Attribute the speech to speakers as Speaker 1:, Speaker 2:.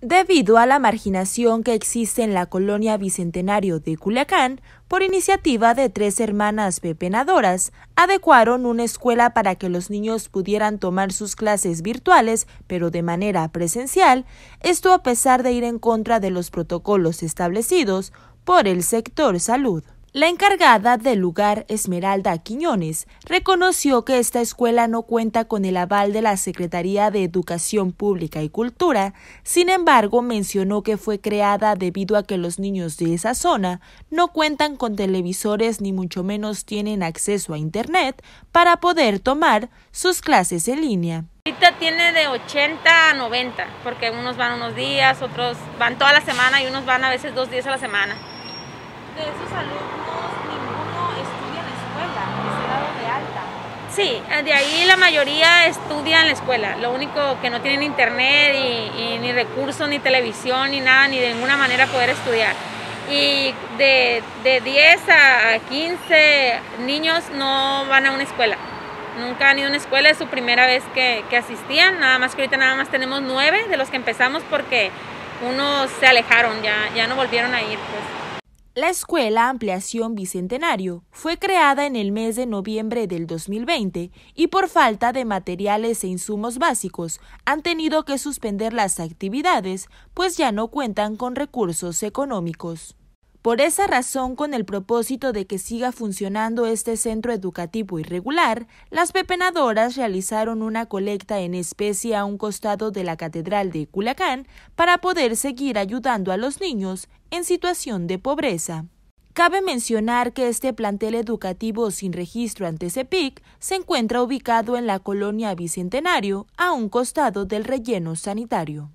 Speaker 1: Debido a la marginación que existe en la colonia Bicentenario de Culiacán, por iniciativa de tres hermanas pepenadoras, adecuaron una escuela para que los niños pudieran tomar sus clases virtuales, pero de manera presencial, esto a pesar de ir en contra de los protocolos establecidos por el sector salud. La encargada del lugar, Esmeralda Quiñones, reconoció que esta escuela no cuenta con el aval de la Secretaría de Educación Pública y Cultura, sin embargo mencionó que fue creada debido a que los niños de esa zona no cuentan con televisores ni mucho menos tienen acceso a Internet para poder tomar sus clases en línea.
Speaker 2: Ahorita tiene de 80 a 90, porque unos van unos días, otros van toda la semana y unos van a veces dos días a la semana de esos
Speaker 1: alumnos ninguno estudia en la escuela, es el de alta.
Speaker 2: Sí, eh, de ahí la mayoría estudia en la escuela. Lo único que no tienen internet y, ni recursos, ni televisión, ni nada, ni de ninguna manera poder estudiar. Y de, de 10 a 15 niños no van a una escuela. Nunca han ido a una escuela, es su primera vez que, asistían. Nada más que ahorita nada más tenemos nueve de los que empezamos porque unos se alejaron, ya, ya no volvieron a ir. Pues.
Speaker 1: La escuela Ampliación Bicentenario fue creada en el mes de noviembre del 2020 y por falta de materiales e insumos básicos han tenido que suspender las actividades, pues ya no cuentan con recursos económicos. Por esa razón, con el propósito de que siga funcionando este centro educativo irregular, las pepenadoras realizaron una colecta en especie a un costado de la Catedral de Culacán para poder seguir ayudando a los niños en situación de pobreza. Cabe mencionar que este plantel educativo sin registro ante CEPIC se encuentra ubicado en la colonia Bicentenario, a un costado del relleno sanitario.